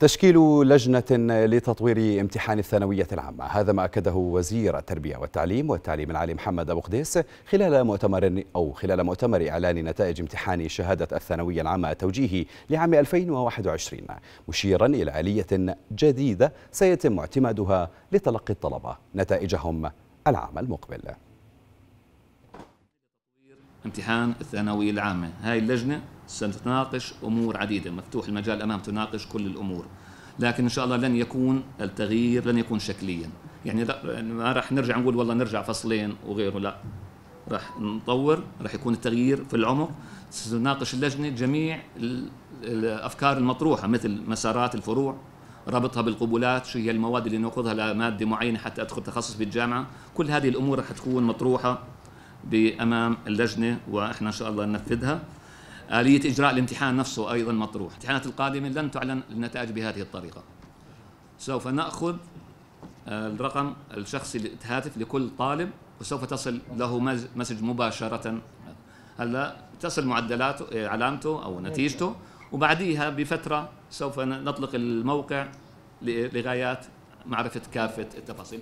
تشكيل لجنة لتطوير امتحان الثانوية العامة هذا ما أكده وزير التربية والتعليم والتعليم العالي محمد أبو قديس خلال مؤتمر أو خلال مؤتمر إعلان نتائج امتحان شهادة الثانوية العامة التوجيهي لعام 2021 مشيرا إلى آلية جديدة سيتم اعتمادها لتلقي الطلبة نتائجهم العام المقبل امتحان الثانوية العامة هاي اللجنة ستناقش امور عديده مفتوح المجال امام تناقش كل الامور لكن ان شاء الله لن يكون التغيير لن يكون شكليا يعني لا ما راح نرجع نقول والله نرجع فصلين وغيره لا راح نطور راح يكون التغيير في العمق ستناقش اللجنه جميع الافكار المطروحه مثل مسارات الفروع ربطها بالقبولات شو هي المواد اللي ناخذها لماده معينه حتى ادخل تخصص بالجامعه كل هذه الامور راح تكون مطروحه بامام اللجنه واحنا ان شاء الله ننفذها آلية إجراء الامتحان نفسه أيضا مطروح الامتحانات القادمة لن تعلن النتائج بهذه الطريقة سوف نأخذ آه، الرقم الشخصي الهاتف لكل طالب وسوف تصل له مسج مباشرة هلا تصل معدلاته آه، علامته أو نتيجته وبعديها بفترة سوف نطلق الموقع لغايات معرفة كافة التفاصيل